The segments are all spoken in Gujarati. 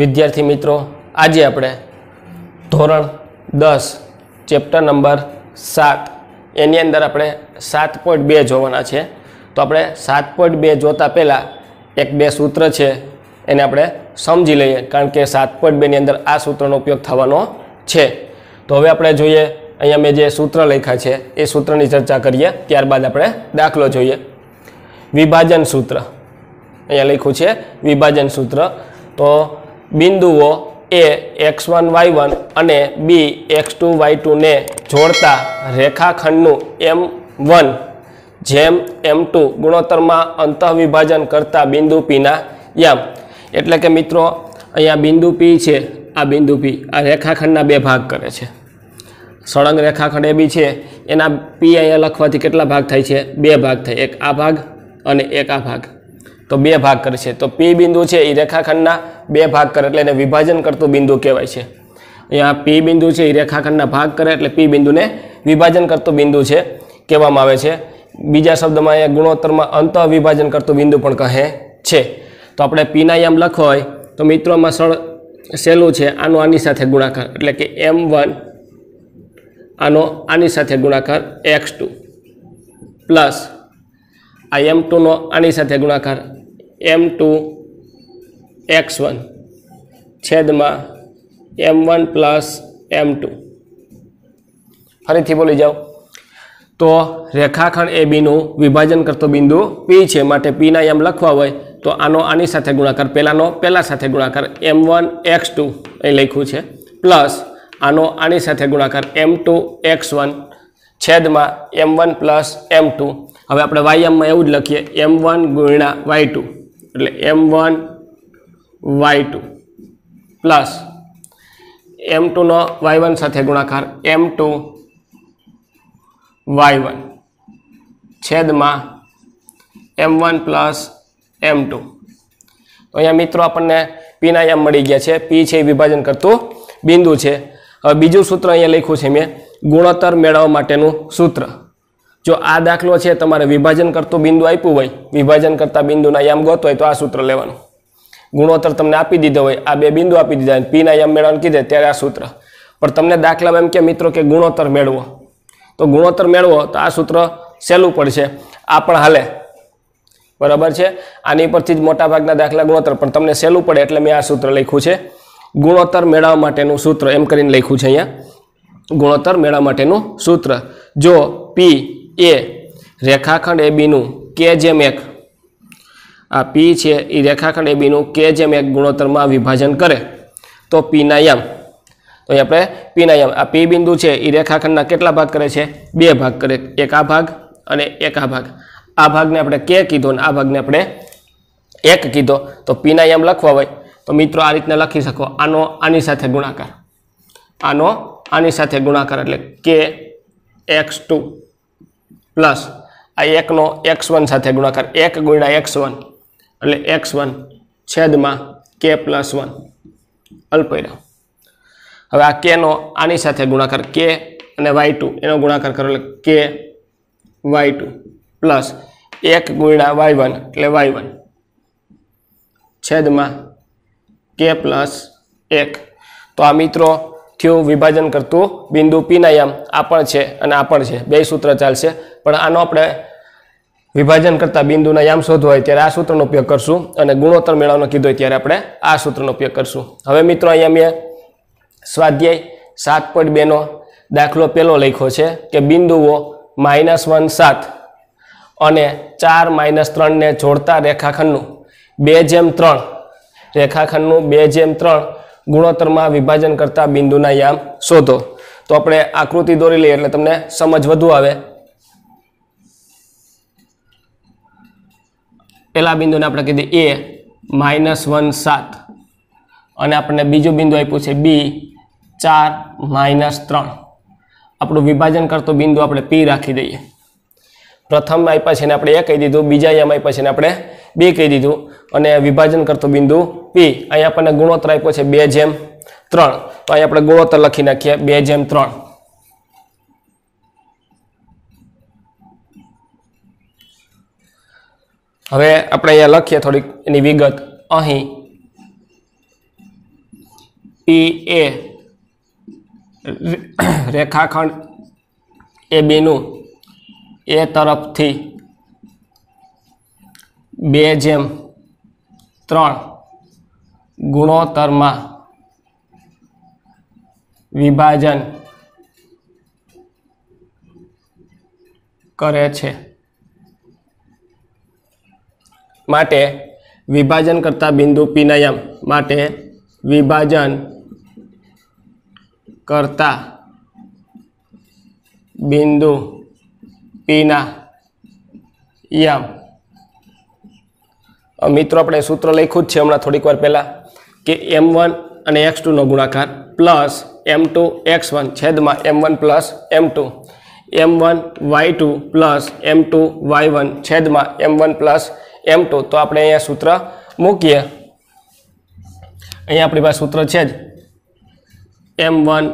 વિદ્યાર્થી મિત્રો આજે આપણે ધોરણ દસ ચેપ્ટર નંબર સાત એની અંદર આપણે સાત પોઈન્ટ બે જોવાના છે તો આપણે સાત પોઈન્ટ બે જોતા પહેલાં એક બે સૂત્ર છે એને આપણે સમજી લઈએ કારણ કે સાત પોઈન્ટ બેની અંદર આ સૂત્રનો ઉપયોગ થવાનો છે તો હવે આપણે જોઈએ અહીંયા મેં જે સૂત્ર લખ્યા છે એ સૂત્રની ચર્ચા કરીએ ત્યારબાદ આપણે દાખલો જોઈએ વિભાજન સૂત્ર અહીંયા લખ્યું છે વિભાજન સૂત્ર તો બિંદુઓ A X one Y one અને બી એક્સ ટુ વાય ટુને જોડતા રેખાખંડનું એમ વન જેમ એમ ટુ ગુણોત્તરમાં અંતઃવિભાજન કરતા બિંદુ પીના યામ એટલે કે મિત્રો અહીંયા બિંદુ પી છે આ બિંદુ પી આ રેખાખંડના બે ભાગ કરે છે સળંગ રેખાખંડ એ બી છે એના પી અહીંયા લખવાથી કેટલા ભાગ થાય છે બે ભાગ થાય એક આ ભાગ અને એક આ ભાગ તો બે ભાગ કરે છે તો પી બિંદુ છે એ રેખાખંડના બે ભાગ કરે એટલે એને વિભાજન કરતું બિંદુ કહેવાય છે અહીંયા પી બિંદુ છે એ રેખાખંડના ભાગ કરે એટલે પી બિંદુને વિભાજન કરતું બિંદુ છે કહેવામાં આવે છે બીજા શબ્દમાં અહીંયા ગુણોત્તરમાં અંત વિભાજન કરતું બિંદુ પણ કહે છે તો આપણે પીના એમ લખો હોય તો મિત્રોમાં સળ સહેલું છે આનું આની સાથે ગુણાકાર એટલે કે એમ વન આનો આની સાથે ગુણાકાર એક્સ ટુ પ્લસ આ એમ ટુનો આની સાથે ગુણાકાર એમ ટુ એક્સ વન છેદમાં m one plus m two ફરીથી બોલી જાઓ તો રેખાખંડ એ બીનું વિભાજન કરતો બિંદુ પી છે માટે પીના એમ લખવા હોય તો આનો આની સાથે ગુણાકાર પહેલાંનો પહેલાં સાથે ગુણાકાર એમ વન એક્સ ટુ અહીં લખ્યું છે પ્લસ આનો આની સાથે ગુણાકાર એમ ટુ એક્સ વન છેદમાં m one plus m two હવે આપણે વાય એમમાં એવું જ લખીએ એમ વન ગુણ્યા વાય ટુ એટલે m one y two plus m ટુનો વાય વન સાથે ગુણાકાર એમ ટુ વાય વન છેદમાં m one plus m two તો અહીંયા મિત્રો આપણને પીના એમ મળી ગયા છે પી છે એ વિભાજન કરતું બિંદુ છે હવે બીજું સૂત્ર અહીંયા લખ્યું છે મેં ગુણોત્તર મેળવવા માટેનું સૂત્ર જો આ દાખલો છે તમારે વિભાજન કરતું બિંદુ આપ્યું હોય વિભાજન કરતા બિંદુના યામ ગોતો હોય તો આ સૂત્ર લેવાનું ગુણોત્તર તમને આપી દીધો હોય આ બે બિંદુ આપી દીધા હોય પીના યામ મેળવવાનું કીધે ત્યારે આ સૂત્ર પણ તમને દાખલામાં એમ કે મિત્રો કે ગુણોત્તર મેળવો તો ગુણોત્તર મેળવો તો આ સૂત્ર સહેલું પડશે આ પણ હાલે બરાબર છે આની પરથી જ મોટાભાગના દાખલા ગુણોત્તર પણ તમને સહેલું પડે એટલે મેં આ સૂત્ર લખ્યું છે ગુણોત્તર મેળવવા માટેનું સૂત્ર એમ કરીને લખ્યું છે અહીંયા ગુણોત્તર મેળવવા માટેનું સૂત્ર જો પી એ રેખાખંડ એ બીનું કે જેમ એક આ પી છે એ રેખાખંડ એ બીનું કે જેમ એક ગુણોત્તરમાં વિભાજન કરે તો પીના યમ તો અહીં આપણે પીના યમ આ પી બિંદુ છે એ રેખાખંડના કેટલા ભાગ કરે છે બે ભાગ કરે એક આ ભાગ અને એક આ ભાગ આ ભાગને આપણે કે કીધો અને આ ભાગને આપણે એક કીધો તો પીના યમ લખવા હોય તો મિત્રો આ રીતના લખી શકો આનો આની સાથે ગુણાકાર આનો આની સાથે ગુણાકાર એટલે કે એક્સ ટુ પ્લસ આ એકનો એક્સ વન સાથે ગુણાકાર એક ગુણ્યા એક્સ વન એટલે એક્સ વન છેદમાં કે પ્લસ વન અલ્પૈરા હવે આ કેનો આની સાથે ગુણાકાર કે અને વાય ટુ એનો ગુણાકાર કરો એટલે કે વાય ટુ પ્લસ એક ગુણ્યા વાય વન એટલે વાય વન છેદમાં કે પ્લસ એક તો આ મિત્રો થયું વિભાજન કરતું બિંદુ પીનાયામ આ પણ છે અને આ પણ છે બે સૂત્ર ચાલશે પણ આનો આપણે વિભાજન કરતાં બિંદુના યામ શોધવા હોય ત્યારે આ સૂત્રનો ઉપયોગ કરશું અને ગુણોત્તર મેળવવાનો કીધો હોય ત્યારે આપણે આ સૂત્રનો ઉપયોગ કરશું હવે મિત્રો અહીંયા મેં સ્વાધ્યાય સાત પોઈન્ટ બેનો દાખલો પહેલો લખ્યો છે કે બિંદુઓ માઇનસ વન સાત અને ચાર માઇનસ ત્રણને જોડતા રેખાખંડનું બે જેમ ત્રણ રેખાખંડનું બે જેમ ત્રણ ગુણોત્તરમાં વિભાજન કરતા બિંદુના યામ શોધો તો આપણે આકૃતિ દોરી લઈએ એટલે તમને સમજ વધુ આવે પહેલા બિંદુને આપણે કીધી એ માઇનસ વન સાત અને આપણને બીજું બિંદુ આપ્યું છે બી ચાર માઇનસ ત્રણ આપણું વિભાજન કરતો બિંદુ આપણે પી રાખી દઈએ પ્રથમ આપ્યા છે ને આપણે એ કહી દીધું બીજા યામ આપ્યા છે ને આપણે બે કહી દીધું અને વિભાજન કરતો બિંદુ પી અહીં આપણને ગુણોત્તર આપ્યો છે બે જેમ ત્રણ તો અહીં આપણે ગુણોત્તર લખી નાખીએ બે જેમ ત્રણ હવે આપણે અહીંયા લખીએ થોડીક એની વિગત અહીં પી એ રેખાખંડ એ બીનું એ તરફથી બે જેમ ત્રણ ગુણોત્તરમાં વિભાજન કરે છે માટે વિભાજન કરતા બિંદુ પિનયમ માટે વિભાજન કરતા બિંદુ પીના યમ મિત્રો આપણે સૂત્ર લખ્યું જ છે હમણાં થોડીક વાર પહેલાં કે એમ વન અને એક્સ ટુનો ગુણાકાર plus m two x one છેદમાં m one plus m two m one y two plus m two y one છેદમાં m one plus m two તો આપણે અહીંયા સૂત્ર મૂકીએ અહીંયા આપણી પાસે સૂત્ર છે જ m one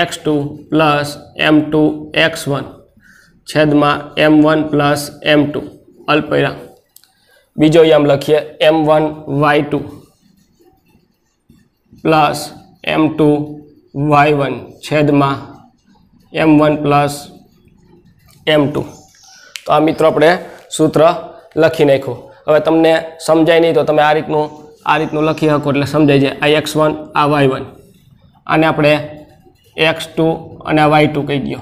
x two plus m two x one છેદમાં m one plus m two અલ્પૈરા બીજો યમ લખીએ m one y two plus m two y one છેદમાં m one plus m two તો આ મિત્રો આપણે સૂત્ર લખી નાખ્યું હવે તમને સમજાય નહીં તો તમે આ રીતનું આ રીતનું લખી શકો એટલે સમજાઈ જાય આ એક્સ વન આ વાય વન અને આપણે એક્સ ટુ અને આ વાય ટુ કહી દો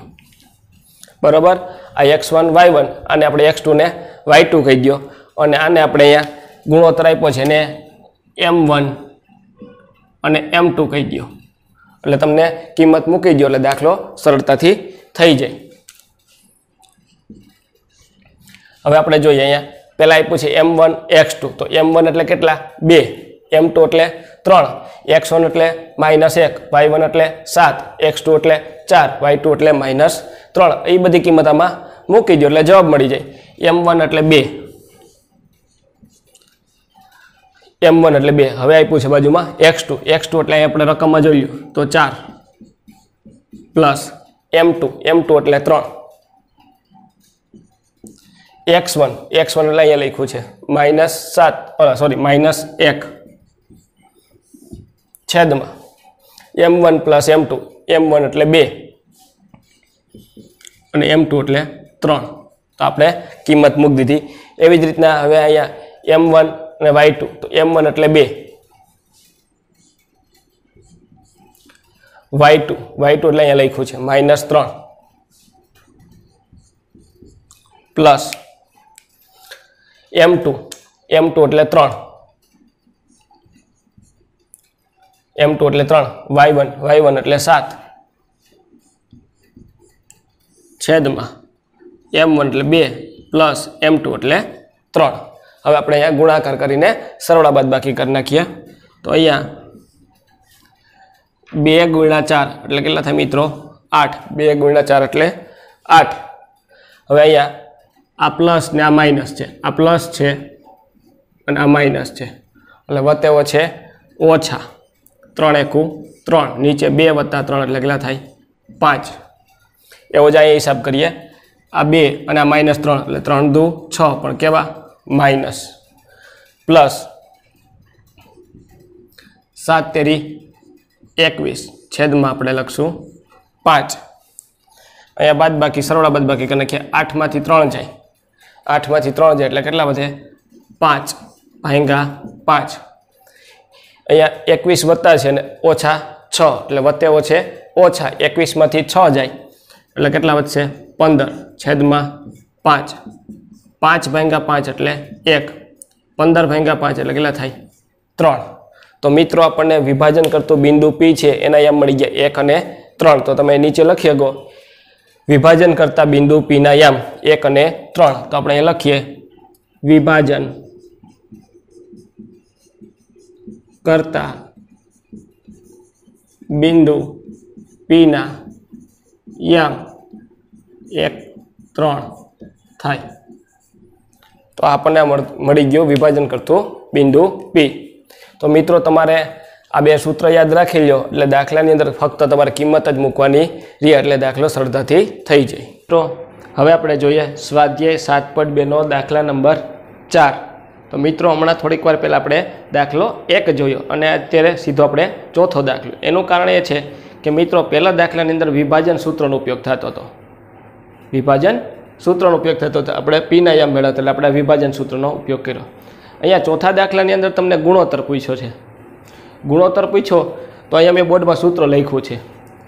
બરાબર આ એક્સ વન વાય વન અને આપણે એક્સ ટુને વાય ટુ કહી દો અને આને આપણે અહીંયા ગુણોત્તર આપ્યો છે એને એમ વન અને એમ ટુ કહી દો એટલે તમને કિંમત મૂકી દો એટલે દાખલો સરળતાથી થઈ જાય હવે આપણે જોઈએ અહીંયા પહેલાં આપ્યું છે એમ વન એક્સ ટુ તો એમ વન એટલે કેટલા બે એમ ટુ એટલે ત્રણ એક્સ વન એટલે માઇનસ એક વાય વન એટલે સાત એક્સ ટુ એટલે ચાર વાય ટુ એટલે માઇનસ ત્રણ એ બધી કિંમત આમાં મૂકી દો એટલે જવાબ મળી જાય એમ વન એટલે બે એમ વન એટલે બે હવે આપ્યું છે બાજુમાં એક્સ ટુ એક્સ ટુ એટલે આપણે રકમમાં જોઈ તો ચાર plus m two m two એટલે ત્રણ એક્સ વન એક્સ વન એટલે અહીંયા લખ્યું છે માઇનસ સાત સોરી માઇનસ એક છેદમાં m one plus m two m one એટલે બે અને એમ ટુ એટલે ત્રણ તો આપણે કિંમત મૂકી દીધી એવી જ રીતના હવે અહીંયા એમ વન અને વાય ટુ તો એમ વન એટલે બે વાય ટુ વાય ટુ એટલે અહીંયા લખ્યું છે માઇનસ ત્રણ plus m two m two એટલે ત્રણ એમ ટુ એટલે ત્રણ વાય વન વાય વન એટલે સાત છેદમાં એમ વન એટલે બે પ્લસ એમ ટુ એટલે ત્રણ હવે આપણે અહીંયા ગુણાકાર કરીને સરવાળા બાદ બાકી કરી નાખીએ તો અહીંયા બે ગુણ્યા ચાર એટલે કેટલા થાય મિત્રો આઠ બે ગુણ્યા ચાર એટલે આઠ હવે અહીંયા આ પ્લસ ને આ માઇનસ છે આ પ્લસ છે અને આ માઇનસ છે એટલે વતેવો છે ઓછા ત્રણ એકું ત્રણ નીચે બે વત્તા ત્રણ એટલે કેટલા થાય પાંચ એવો જ અહીંયા હિસાબ કરીએ આ બે અને આ માઇનસ ત્રણ એટલે ત્રણ દુ છ પણ કેવા માઇનસ પ્લસ સાત તેરી એકવીસ છેદમાં આપણે લખશું પાંચ અહીંયા બાદ બાકી સરવાળા બાદ બાકી કે આઠમાંથી ત્રણ જાય આઠમાંથી ત્રણ જાય એટલે કેટલા વધે પાંચ ભાંગા પાંચ અહીંયા એકવીસ વત્તા છે ને ઓછા છ એટલે વત્તે ઓછે ઓછા એકવીસમાંથી છ જાય એટલે કેટલા વધશે પંદર છેદમાં પાંચ પાંચ ભાંગ્યા પાંચ એટલે એક પંદર ભાંગ્યા પાંચ એટલે કેટલા થાય ત્રણ તો મિત્રો આપણને વિભાજન કરતું બિંદુ પી છે એના યામ મળી ગયા એક અને ત્રણ તો તમે નીચે લખી શકો વિભાજન કરતા બિંદુ પીના યામ એક અને ત્રણ તો આપણે અહીં લખીએ વિભાજન કરતા બિંદુ પીના યામ એક ત્રણ થાય તો આપણને મળી ગયું વિભાજન કરતું બિંદુ પી તો મિત્રો તમારે આ બે સૂત્ર યાદ રાખી લો એટલે દાખલાની અંદર ફક્ત તમારે કિંમત જ મૂકવાની રહી એટલે દાખલો સરળતાથી થઈ જાય તો હવે આપણે જોઈએ સ્વાધ્યાય સાત પોઈન્ટ બેનો દાખલા નંબર ચાર તો મિત્રો હમણાં થોડીક વાર પહેલાં આપણે દાખલો એક જોયો અને અત્યારે સીધો આપણે ચોથો દાખલો એનું કારણ એ છે કે મિત્રો પહેલાં દાખલાની અંદર વિભાજન સૂત્રનો ઉપયોગ થતો હતો વિભાજન સૂત્રનો ઉપયોગ થતો હતો આપણે પીનાયામ મેળવતો એટલે આપણે વિભાજન સૂત્રનો ઉપયોગ કર્યો અહીંયા ચોથા દાખલાની અંદર તમને ગુણોત્તર પૂછ્યો છે ગુણોત્તર પૂછ્યો તો અહીંયા મેં બોર્ડમાં સૂત્ર લખ્યું છે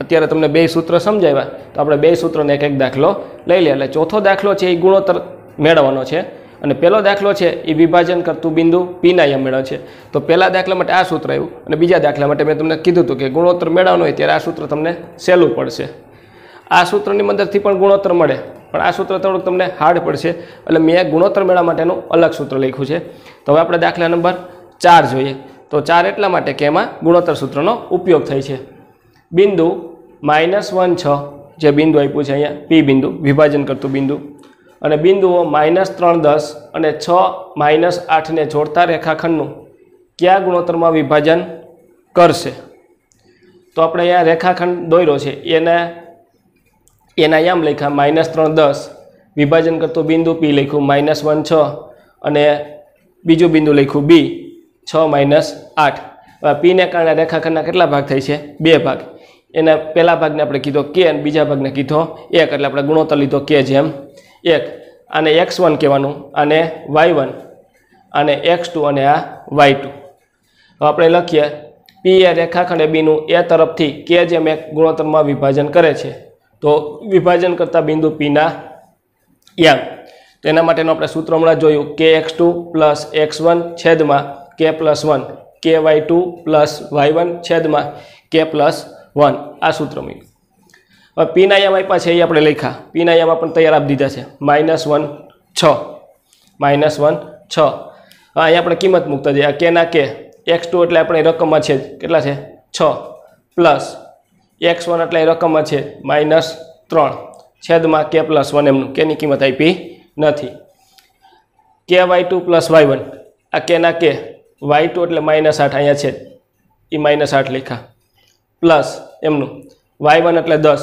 અત્યારે તમને બે સૂત્ર સમજાવ્યા તો આપણે બે સૂત્રોને એક એક દાખલો લઈ લે એટલે ચોથો દાખલો છે એ ગુણોત્તર મેળવવાનો છે અને પહેલો દાખલો છે એ વિભાજન કરતું બિંદુ પીનાયામ મેળવ છે તો પહેલા દાખલા માટે આ સૂત્ર આવ્યું અને બીજા દાખલા માટે મેં તમને કીધું હતું કે ગુણોત્તર મેળવવાનો હોય ત્યારે આ સૂત્ર તમને સહેલું પડશે આ સૂત્રની મદદથી પણ ગુણોત્તર મળે પણ આ સૂત્ર થોડુંક તમને હાર્ડ પડશે એટલે મેં ગુણોત્તર મેળવવા માટેનું અલગ સૂત્ર લખ્યું છે તો હવે આપણે દાખલા નંબર ચાર જોઈએ તો ચાર એટલા માટે કે એમાં ગુણોત્તર સૂત્રનો ઉપયોગ થાય છે બિંદુ માઇનસ વન છ જે બિંદુ આપ્યું છે અહીંયા પી બિંદુ વિભાજન કરતું બિંદુ અને બિંદુઓ માઇનસ ત્રણ દસ અને છ માઇનસ આઠને જોડતા રેખાખંડનું કયા ગુણોત્તરમાં વિભાજન કરશે તો આપણે અહીંયા રેખાખંડ દોર્યો છે એના એના યામ લખ્યા માઇનસ ત્રણ દસ વિભાજન કરતો બિંદુ પી લખ્યું માઇનસ વન છ અને બીજું બિંદુ લખ્યું બી છ માઇનસ આઠ પીને કારણે રેખાખંડના કેટલા ભાગ થાય છે બે ભાગ એને પહેલા ભાગને આપણે કીધો કે અને બીજા ભાગને કીધો એક એટલે આપણે ગુણોત્તર લીધો કે જેમ એક આને એક્સ વન કહેવાનું અને વાય વન અને એક્સ ટુ અને આ વાય ટુ હવે આપણે લખીએ પી એ રેખાખંડ બીનું એ તરફથી કે જેમ એક ગુણોત્તરમાં વિભાજન કરે છે તો વિભાજન કરતા બિંદુ પીના યામ તો એના માટેનું આપણે સૂત્ર હમણાં જોયું કે x two plus x one છેદમાં k plus one k y two plus y one છેદમાં કે પ્લસ વન આ સૂત્ર મૂક્યું હવે પીના યામ આપ્યા છે એ આપણે લખ્યા પીના યામ આપણને તૈયાર આપી દીધા છે માઇનસ વન છ માઇનસ વન છ અહીંયા આપણે કિંમત મૂકતા જઈએ આ કેના કે એક્સ ટુ એટલે આપણે રકમમાં છે કેટલા છે છ પ્લસ એક્સ વન એટલે રકમ છે માઇનસ ત્રણ છેદમાં કે પ્લસ વન એમનું કેની કિંમત આપી નથી કે y two plus y one આ કેના કે વાય ટુ એટલે માઇનસ આઠ અહીંયા છે એ માઇનસ આઠ લખ્યા પ્લસ એમનું વાય વન એટલે દસ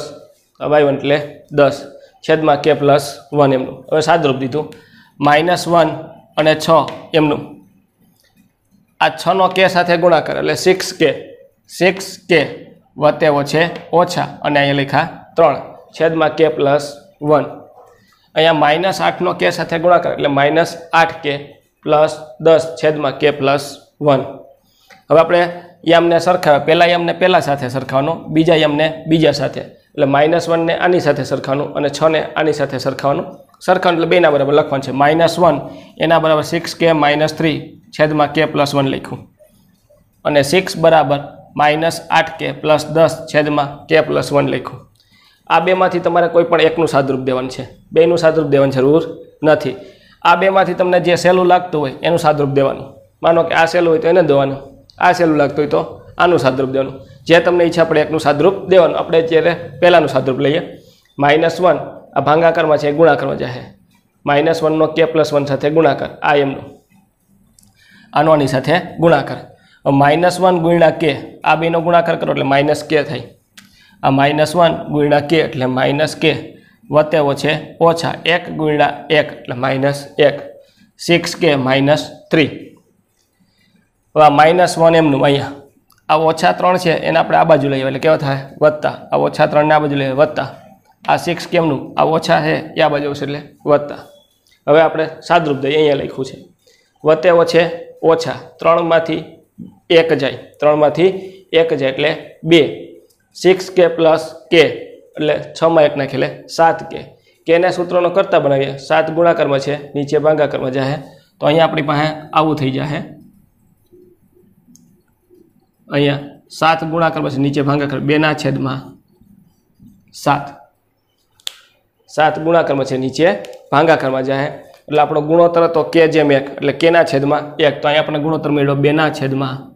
વાય વન એટલે દસ છેદમાં કે પ્લસ વન એમનું હવે સાદરૂપ દીધું માઇનસ વન અને છ એમનું આ છનો કે સાથે ગુણાકાર એટલે સિક્સ કે સિક્સ કે વતેવો છે ઓછા અને અહીંયા લખા ત્રણ છેદમાં કે પ્લસ વન અહીંયા માઇનસ આઠનો કે સાથે ગુણાકાર એટલે માઇનસ આઠ કે પ્લસ દસ છેદમાં કે પ્લસ વન હવે આપણે યમને સરખાવે પહેલાં યમને પહેલા સાથે સરખાવાનું બીજા યમને બીજા સાથે એટલે માઇનસ વનને આની સાથે સરખાવાનું અને છને આની સાથે સરખાવાનું સરખાવાનું એટલે બેના બરાબર લખવાનું છે માઇનસ વન એના બરાબર સિક્સ કે માઇનસ થ્રી છેદમાં કે પ્લસ વન લખ્યું અને સિક્સ બરાબર માઇનસ આઠ કે પ્લસ દસ છેદમાં કે પ્લસ વન લખો આ બેમાંથી તમારે કોઈ પણ એકનું સાદરૂપ દેવાનું છે બેનું સાદરૂપ દેવાની જરૂર નથી આ બેમાંથી તમને જે સહેલું લાગતું હોય એનું સાદરૂપ દેવાનું માનો કે આ સહેલું હોય તો એને દેવાનું આ સહેલું લાગતું હોય તો આનું સાદરૂપ દેવાનું જે તમને ઈચ્છા પડે એકનું સાદરૂપ દેવાનું આપણે જ્યારે પહેલાંનું સાદરૂપ લઈએ માઇનસ વન આ ભાંગાકારમાં છે ગુણાકારમાં જશે માઇનસ વનનો કે પ્લસ વન સાથે ગુણાકાર આ એમનો આનો આની સાથે ગુણાકાર માઇનસ વન ગુણ્યા કે આ બેનો ગુણાકાર કરો એટલે માઇનસ કે થાય આ માઇનસ વન ગુણ્યા કે એટલે માઇનસ કે વતેવો છે ઓછા એક ગુણ્યા એક એટલે માઇનસ એક સિક્સ કે માઇનસ થ્રી હવે આ માઇનસ વન એમનું અહીંયા આ ઓછા ત્રણ છે એને આપણે આ બાજુ લઈએ એટલે કેવા થાય વત્તા આ ઓછા ત્રણને આ બાજુ લઈએ વત્તા આ સિક્સ કેમનું આ ઓછા છે એ આ બાજુ આવશે એટલે વત્તા હવે આપણે સાદરૂપ દઈએ અહીંયા લખ્યું છે વતેવો છે ઓછા ત્રણમાંથી એક જાય ત્રણમાંથી એક જાય એટલે બે સિક્સ કે પ્લસ કે એટલે છમાં એક નાખી એટલે સાત કે કેના સૂત્રોનો કરતા બનાવીએ સાત ગુણાકારમાં છે નીચે ભાંગાકારમાં જાહે તો અહીંયા આપણી પાસે આવું થઈ જાહે અહીંયા સાત ગુણાકારમાં છે નીચે ભાંગાકાર બેના છેદમાં સાત સાત ગુણાકારમાં છે નીચે ભાંગાકારમાં જાહે એટલે આપણો ગુણોત્તર તો કે જેમ એક એટલે કેના છેદમાં એક તો અહીંયા આપણને ગુણોત્તર મેળવ્યો બેના છેદમાં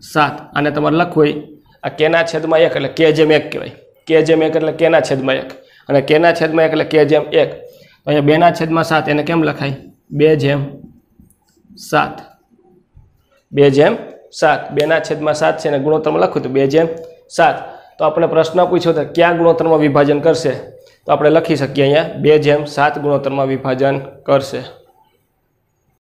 સાત અને તમારે લખવું હોય આ કેના છેદમાં એક એટલે કે જેમ એક કહેવાય કે જેમ એક એટલે કેના છેદમાં એક અને કેના છેદમાં એક એટલે કે જેમ એક અહીંયા બેના છેદમાં સાત એને કેમ લખાય બે જેમ સાત બે જેમ સાત બેના છેદમાં સાત છે અને ગુણોત્તરમાં લખું તો બે જેમ સાત તો આપણે પ્રશ્ન પૂછ્યો તો ક્યાં ગુણોત્તરમાં વિભાજન કરશે તો આપણે લખી શકીએ અહીંયા બે જેમ સાત ગુણોત્તરમાં વિભાજન કરશે